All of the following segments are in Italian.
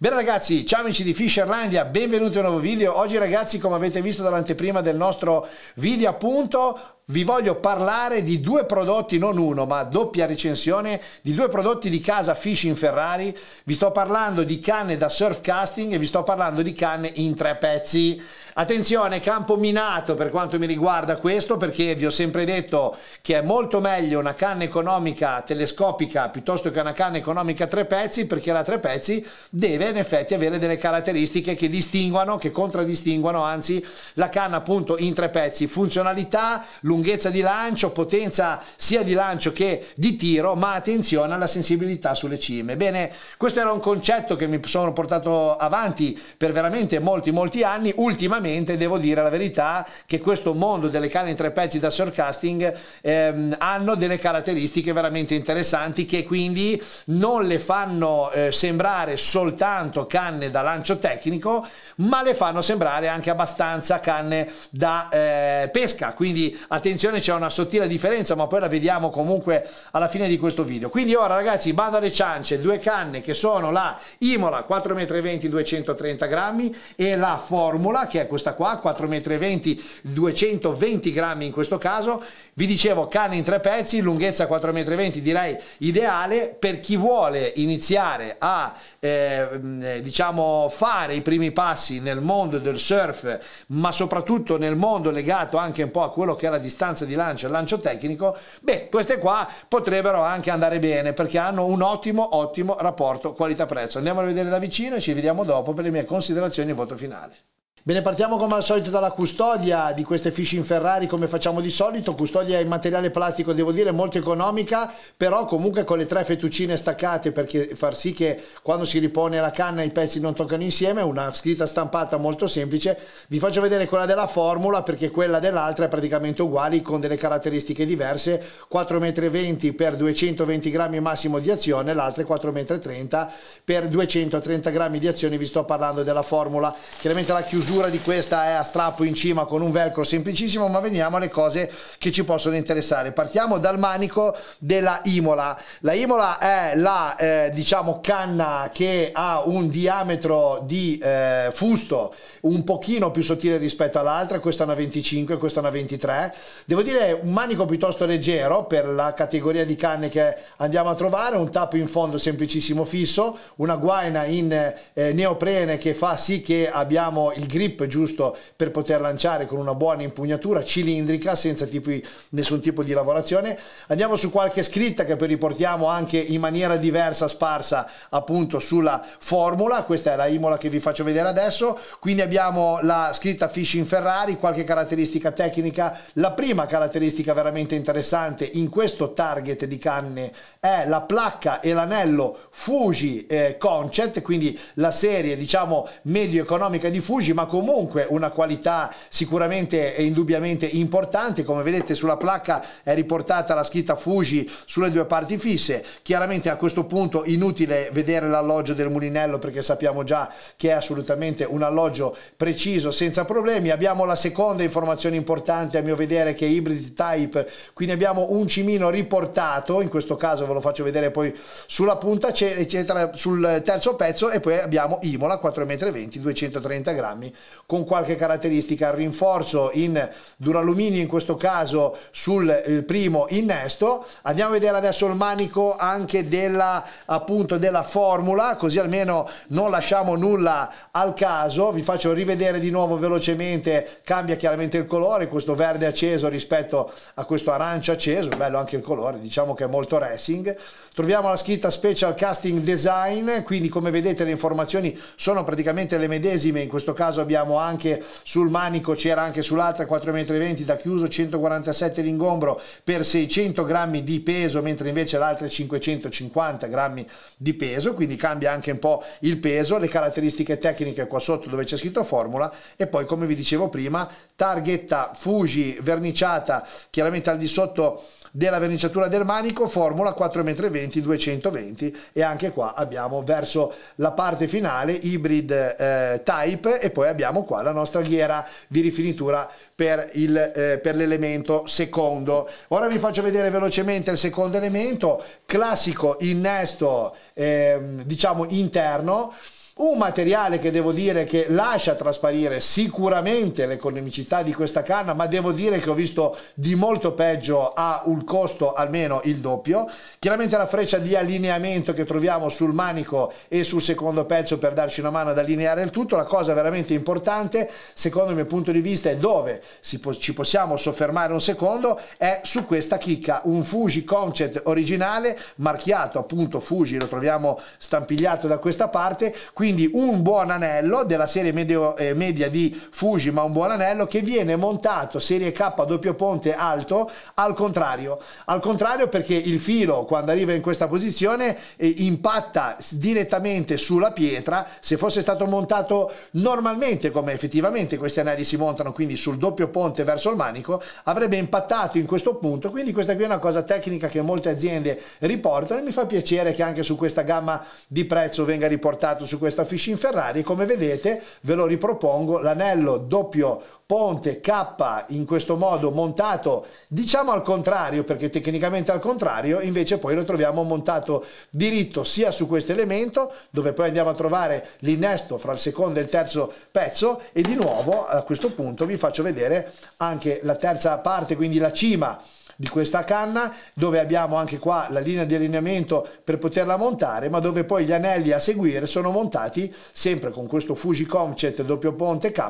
Bene ragazzi, ciao amici di Fisherlandia, benvenuti a un nuovo video. Oggi ragazzi, come avete visto dall'anteprima del nostro video appunto, vi voglio parlare di due prodotti, non uno, ma doppia recensione di due prodotti di casa Fishing Ferrari. Vi sto parlando di canne da surf casting e vi sto parlando di canne in tre pezzi. Attenzione, campo minato per quanto mi riguarda questo, perché vi ho sempre detto che è molto meglio una canna economica telescopica piuttosto che una canna economica a tre pezzi, perché la tre pezzi deve in effetti avere delle caratteristiche che distinguano, che contraddistinguano anzi la canna appunto in tre pezzi. Funzionalità, lunghezza di lancio, potenza sia di lancio che di tiro, ma attenzione alla sensibilità sulle cime. Bene, questo era un concetto che mi sono portato avanti per veramente molti molti anni, ultimamente sinceramente devo dire la verità che questo mondo delle canne in tre pezzi da surcasting ehm, hanno delle caratteristiche veramente interessanti che quindi non le fanno eh, sembrare soltanto canne da lancio tecnico, ma le fanno sembrare anche abbastanza canne da eh, pesca. Quindi attenzione, c'è una sottile differenza, ma poi la vediamo comunque alla fine di questo video. Quindi ora ragazzi, bando alle ciance, due canne che sono la Imola 4,20 m 230 grammi e la Formula che è questa qua, 4,20 m, 220 grammi in questo caso. Vi dicevo canne in tre pezzi, lunghezza 4,20 m direi ideale per chi vuole iniziare a ehm, eh, diciamo fare i primi passi nel mondo del surf, ma soprattutto nel mondo legato anche un po' a quello che è la distanza di lancio e il lancio tecnico, beh, queste qua potrebbero anche andare bene perché hanno un ottimo, ottimo rapporto qualità-prezzo. Andiamo a vedere da vicino e ci vediamo dopo per le mie considerazioni e voto finale. Bene, partiamo come al solito dalla custodia di queste Fishing Ferrari come facciamo di solito, custodia in materiale plastico devo dire molto economica, però comunque con le tre fettuccine staccate perché far sì che quando si ripone la canna i pezzi non toccano insieme, una scritta stampata molto semplice, vi faccio vedere quella della formula perché quella dell'altra è praticamente uguale con delle caratteristiche diverse, 4,20 m per 220 grammi massimo di azione, l'altra è 4,30 m per 230 grammi di azione, vi sto parlando della formula, chiaramente la chiusura chiusura di questa è a strappo in cima con un velcro semplicissimo, ma veniamo alle cose che ci possono interessare. Partiamo dal manico della Imola. La Imola è la eh, diciamo canna che ha un diametro di eh, fusto un pochino più sottile rispetto all'altra, questa è una 25, questa è una 23. Devo dire un manico piuttosto leggero per la categoria di canne che andiamo a trovare, un tappo in fondo semplicissimo fisso, una guaina in eh, neoprene che fa sì che abbiamo il grip grip giusto per poter lanciare con una buona impugnatura cilindrica senza tipi, nessun tipo di lavorazione. Andiamo su qualche scritta che poi riportiamo anche in maniera diversa sparsa appunto sulla formula, questa è la Imola che vi faccio vedere adesso, quindi abbiamo la scritta Fishing Ferrari, qualche caratteristica tecnica, la prima caratteristica veramente interessante in questo target di canne è la placca e l'anello Fuji eh, Concept, quindi la serie diciamo medio economica di Fuji ma comunque una qualità sicuramente e indubbiamente importante, come vedete sulla placca è riportata la scritta Fuji sulle due parti fisse, chiaramente a questo punto inutile vedere l'alloggio del mulinello perché sappiamo già che è assolutamente un alloggio preciso senza problemi, abbiamo la seconda informazione importante a mio vedere che è Hybrid Type, quindi abbiamo un cimino riportato, in questo caso ve lo faccio vedere poi sulla punta eccetera, sul terzo pezzo e poi abbiamo Imola 4,20 m, 230 grammi con qualche caratteristica, il rinforzo in duralluminio in questo caso sul primo innesto. Andiamo a vedere adesso il manico anche della, appunto, della formula, così almeno non lasciamo nulla al caso. Vi faccio rivedere di nuovo velocemente, cambia chiaramente il colore, questo verde acceso rispetto a questo arancio acceso, bello anche il colore, diciamo che è molto racing. Troviamo la scritta Special Casting Design, quindi come vedete le informazioni sono praticamente le medesime, in questo caso abbiamo anche sul manico, c'era anche sull'altra 4,20 m da chiuso 147 l'ingombro per 600 grammi di peso, mentre invece l'altra 550 grammi di peso, quindi cambia anche un po' il peso, le caratteristiche tecniche qua sotto dove c'è scritto formula e poi come vi dicevo prima targhetta Fuji verniciata chiaramente al di sotto della verniciatura del manico, formula 4,20 m 220 e anche qua abbiamo verso la parte finale hybrid eh, type e poi abbiamo qua la nostra ghiera di rifinitura per, eh, l'elemento eh, secondo. Ora vi faccio vedere velocemente il secondo elemento, classico innesto eh, diciamo interno, un materiale che devo dire che lascia trasparire sicuramente l'economicità di questa canna, ma devo dire che ho visto di molto peggio a un costo almeno il doppio. Chiaramente la freccia di allineamento che troviamo sul manico e sul secondo pezzo per darci una mano ad allineare il tutto. La cosa veramente importante, secondo il mio punto di vista, è dove ci possiamo soffermare un secondo, è su questa chicca, un Fuji Concept originale, marchiato appunto Fuji, lo troviamo stampigliato da questa parte. Quindi quindi un buon anello della serie medio, eh, media di Fuji, ma un buon anello che viene montato serie K doppio ponte alto al contrario. Al contrario perché il filo quando arriva in questa posizione eh, impatta direttamente sulla pietra, se fosse stato montato normalmente come effettivamente questi anelli si montano, quindi sul doppio ponte verso il manico, avrebbe impattato in questo punto, quindi questa qui è una cosa tecnica che molte aziende riportano e mi fa piacere che anche su questa gamma di prezzo venga riportato su questa questa Fishing Ferrari come vedete ve lo ripropongo l'anello doppio ponte K in questo modo montato diciamo al contrario perché tecnicamente al contrario invece poi lo troviamo montato diritto sia su questo elemento dove poi andiamo a trovare l'innesto fra il secondo e il terzo pezzo e di nuovo a questo punto vi faccio vedere anche la terza parte quindi la cima di questa canna dove abbiamo anche qua la linea di allineamento per poterla montare ma dove poi gli anelli a seguire sono montati sempre con questo Fujicom Cet doppio ponte K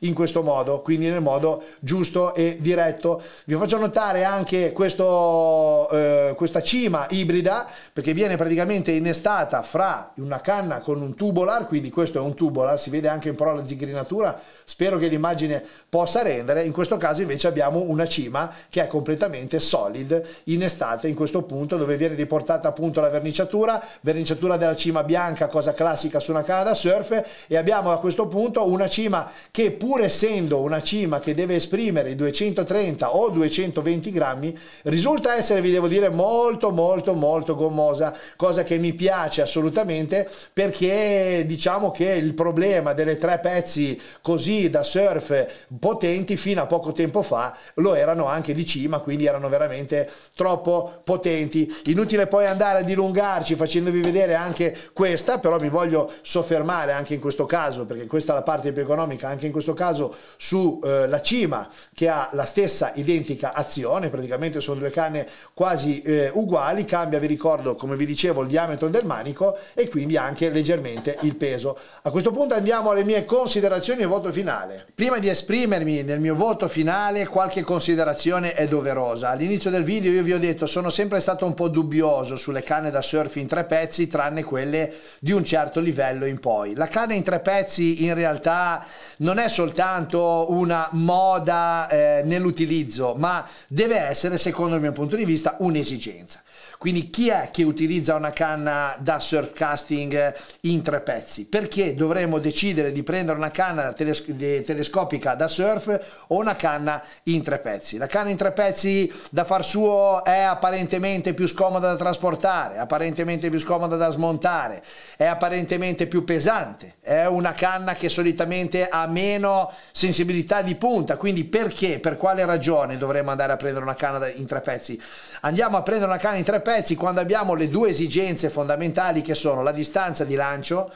in questo modo quindi nel modo giusto e diretto vi faccio notare anche questo, eh, questa cima ibrida perché viene praticamente innestata fra una canna con un tubular quindi questo è un tubular si vede anche un po' la zigrinatura spero che l'immagine possa rendere in questo caso invece abbiamo una cima che è completamente assolutamente solid in estate in questo punto dove viene riportata appunto la verniciatura, verniciatura della cima bianca, cosa classica su una canna da surf e abbiamo a questo punto una cima che pur essendo una cima che deve esprimere 230 o 220 grammi risulta essere vi devo dire molto molto molto gommosa, cosa che mi piace assolutamente perché diciamo che il problema delle tre pezzi così da surf potenti fino a poco tempo fa lo erano anche di cima, quindi erano veramente troppo potenti. Inutile poi andare a dilungarci facendovi vedere anche questa, però mi voglio soffermare anche in questo caso, perché questa è la parte più economica, anche in questo caso sulla eh, cima che ha la stessa identica azione, praticamente sono due canne quasi eh, uguali, cambia, vi ricordo, come vi dicevo, il diametro del manico e quindi anche leggermente il peso. A questo punto andiamo alle mie considerazioni e voto finale. Prima di esprimermi nel mio voto finale, qualche considerazione è doverosa cosa, all'inizio del video io vi ho detto sono sempre stato un po' dubbioso sulle canne da surf in tre pezzi tranne quelle di un certo livello in poi. La canna in tre pezzi in realtà non è soltanto una moda eh, nell'utilizzo ma deve essere secondo il mio punto di vista un'esigenza. Quindi chi è che utilizza una canna da surf casting eh, in tre pezzi? Perché dovremmo decidere di prendere una canna teles telescopica da surf o una canna in tre pezzi? La canna in tre pezzi da far suo è apparentemente più scomoda da trasportare, apparentemente più scomoda da smontare, è apparentemente più pesante, è una canna che solitamente ha meno sensibilità di punta, quindi perché, per quale ragione dovremmo andare a prendere una canna in tre pezzi? Andiamo a prendere una canna in tre pezzi pezzi quando abbiamo le due esigenze fondamentali che sono la distanza di lancio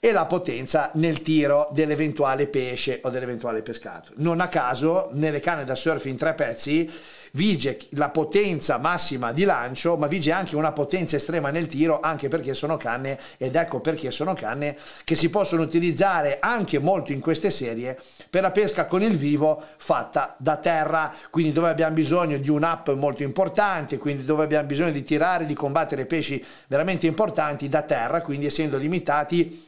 e la potenza nel tiro dell'eventuale pesce o dell'eventuale pescato. Non a caso nelle canne da surf in tre pezzi vige la potenza massima di lancio, ma vige anche una potenza estrema nel tiro, anche perché sono canne, ed ecco perché sono canne che si possono utilizzare anche molto in queste serie per la pesca con il vivo fatta da terra, quindi dove abbiamo bisogno di un'app molto importante, quindi dove abbiamo bisogno di tirare, di combattere pesci veramente importanti da terra, quindi essendo limitati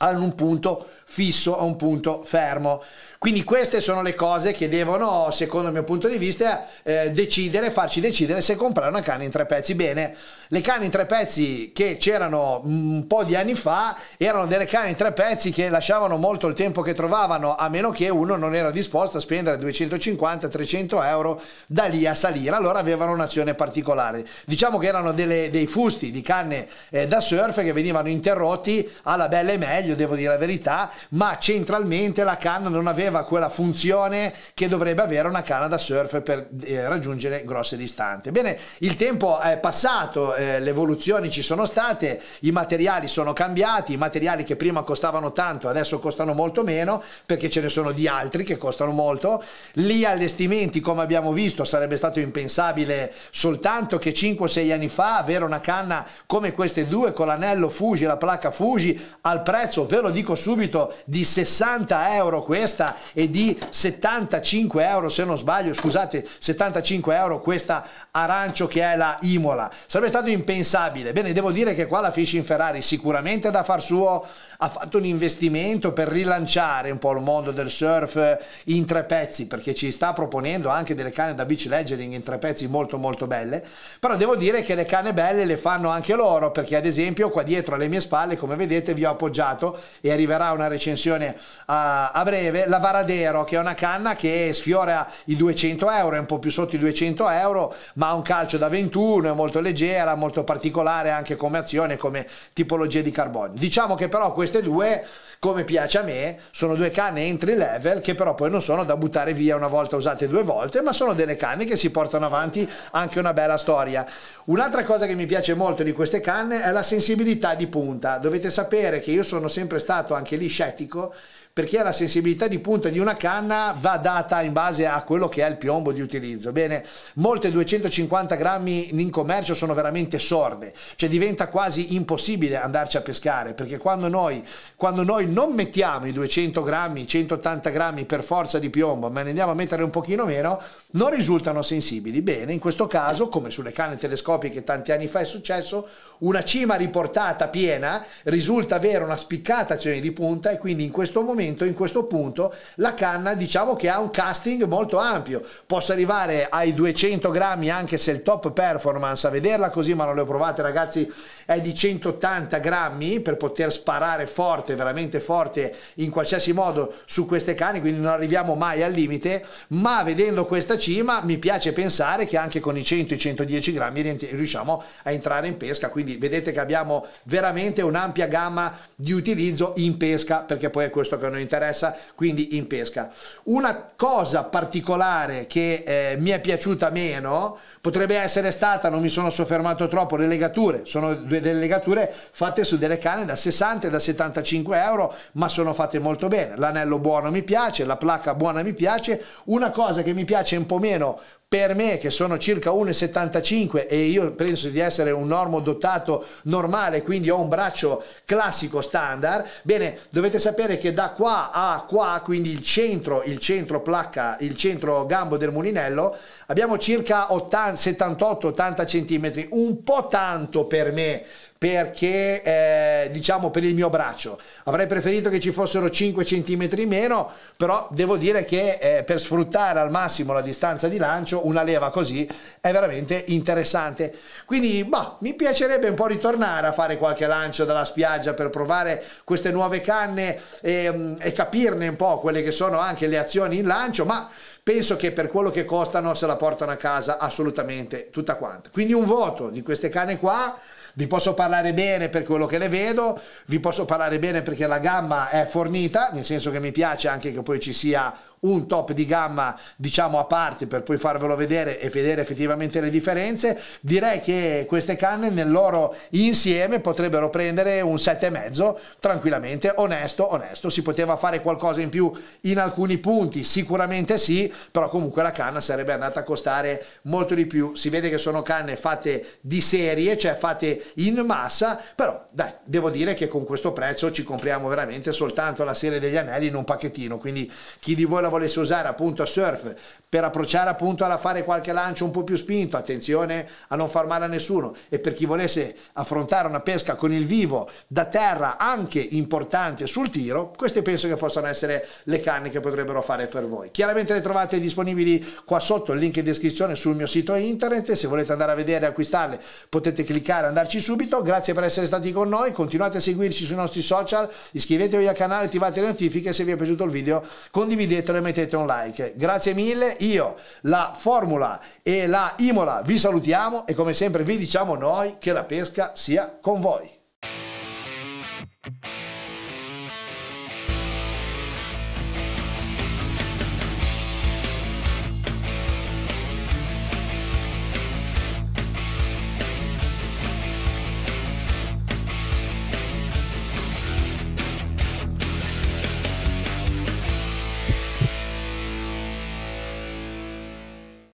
a un punto fisso a un punto fermo. Quindi queste sono le cose che devono, secondo il mio punto di vista, eh, decidere, farci decidere se comprare una canna in tre pezzi. Bene, le canne in tre pezzi che c'erano un po' di anni fa erano delle canne in tre pezzi che lasciavano molto il tempo che trovavano, a meno che uno non era disposto a spendere 250-300 euro da lì a salire. Allora avevano un'azione particolare. Diciamo che erano delle, dei fusti di canne eh, da surf che venivano interrotti alla bella e meglio, devo dire la verità, ma centralmente la canna non aveva quella funzione che dovrebbe avere una canna da surf per eh, raggiungere grosse distanze. Bene, il tempo è passato, eh, le evoluzioni ci sono state, i materiali sono cambiati, i materiali che prima costavano tanto adesso costano molto meno perché ce ne sono di altri che costano molto. Gli allestimenti, come abbiamo visto, sarebbe stato impensabile soltanto che 5-6 anni fa avere una canna come queste due con l'anello Fuji, la placca Fuji al prezzo, ve lo dico subito, di 60 euro questa e di 75 euro se non sbaglio scusate 75 euro questa arancio che è la Imola sarebbe stato impensabile bene devo dire che qua la Fishing Ferrari sicuramente da far suo ha fatto un investimento per rilanciare un po' il mondo del surf in tre pezzi, perché ci sta proponendo anche delle canne da beach leggering in tre pezzi molto molto belle, però devo dire che le canne belle le fanno anche loro, perché ad esempio qua dietro alle mie spalle, come vedete, vi ho appoggiato e arriverà una recensione a, a breve, la Varadero, che è una canna che sfiora i 200 euro, è un po' più sotto i 200 euro, ma ha un calcio da 21, è molto leggera, molto particolare anche come azione, come tipologia di carbonio. Diciamo che però questo queste due come piace a me, sono due canne entry level che però poi non sono da buttare via una volta usate due volte, ma sono delle canne che si portano avanti anche una bella storia. Un'altra cosa che mi piace molto di queste canne è la sensibilità di punta. Dovete sapere che io sono sempre stato anche lì scettico perché la sensibilità di punta di una canna va data in base a quello che è il piombo di utilizzo. Bene, molte 250 grammi in commercio sono veramente sorde, cioè diventa quasi impossibile andarci a pescare, perché quando noi, quando noi non mettiamo i 200 grammi, i 180 grammi per forza di piombo, ma ne andiamo a mettere un pochino meno, non risultano sensibili. Bene, in questo caso, come sulle canne telescopiche, Copy che tanti anni fa è successo, una cima riportata piena risulta avere una spiccata azione di punta e quindi in questo momento, in questo punto, la canna diciamo che ha un casting molto ampio, possa arrivare ai 200 grammi anche se il top performance, a vederla così ma non le ho provate ragazzi, è di 180 grammi per poter sparare forte, veramente forte in qualsiasi modo su queste canne, quindi non arriviamo mai al limite, ma vedendo questa cima mi piace pensare che anche con i 100 e 110 grammi rientri riusciamo a entrare in pesca. Quindi vedete che abbiamo veramente un'ampia gamma di utilizzo in pesca, perché poi è questo che noi interessa, quindi in pesca. Una cosa particolare che eh, mi è piaciuta meno potrebbe essere stata, non mi sono soffermato troppo, le legature. Sono delle legature fatte su delle canne da 60 e da 75 euro, ma sono fatte molto bene. L'anello buono mi piace, la placca buona mi piace. Una cosa che mi piace un po' meno per me che sono circa 1,75 e io penso di essere un normo dotato normale, quindi ho un braccio classico standard, bene, dovete sapere che da qua a qua, quindi il centro, il centro placca, il centro gambo del mulinello, abbiamo circa 78-80 cm, un po' tanto per me perché eh, diciamo per il mio braccio avrei preferito che ci fossero 5 cm in meno però devo dire che eh, per sfruttare al massimo la distanza di lancio una leva così è veramente interessante quindi bah, mi piacerebbe un po' ritornare a fare qualche lancio dalla spiaggia per provare queste nuove canne e, mm, e capirne un po' quelle che sono anche le azioni in lancio ma penso che per quello che costano se la portano a casa assolutamente tutta quanta quindi un voto di queste canne qua vi posso parlare bene per quello che le vedo, vi posso parlare bene perché la gamma è fornita, nel senso che mi piace anche che poi ci sia un top di gamma diciamo a parte per poi farvelo vedere e vedere effettivamente le differenze direi che queste canne nel loro insieme potrebbero prendere un 7,5 tranquillamente onesto onesto si poteva fare qualcosa in più in alcuni punti sicuramente sì però comunque la canna sarebbe andata a costare molto di più si vede che sono canne fatte di serie cioè fatte in massa però dai devo dire che con questo prezzo ci compriamo veramente soltanto la serie degli anelli in un pacchettino quindi chi di voi la volesse usare appunto a surf per approcciare appunto alla fare qualche lancio un po' più spinto, attenzione a non far male a nessuno e per chi volesse affrontare una pesca con il vivo da terra anche importante sul tiro, queste penso che possano essere le canne che potrebbero fare per voi. Chiaramente le trovate disponibili qua sotto, il link in descrizione sul mio sito internet, se volete andare a vedere e acquistarle potete cliccare e andarci subito, grazie per essere stati con noi, continuate a seguirci sui nostri social, iscrivetevi al canale, attivate le notifiche, se vi è piaciuto il video condividetelo e mettete un like. Grazie mille, io, la Formula e la Imola vi salutiamo e come sempre vi diciamo noi che la pesca sia con voi.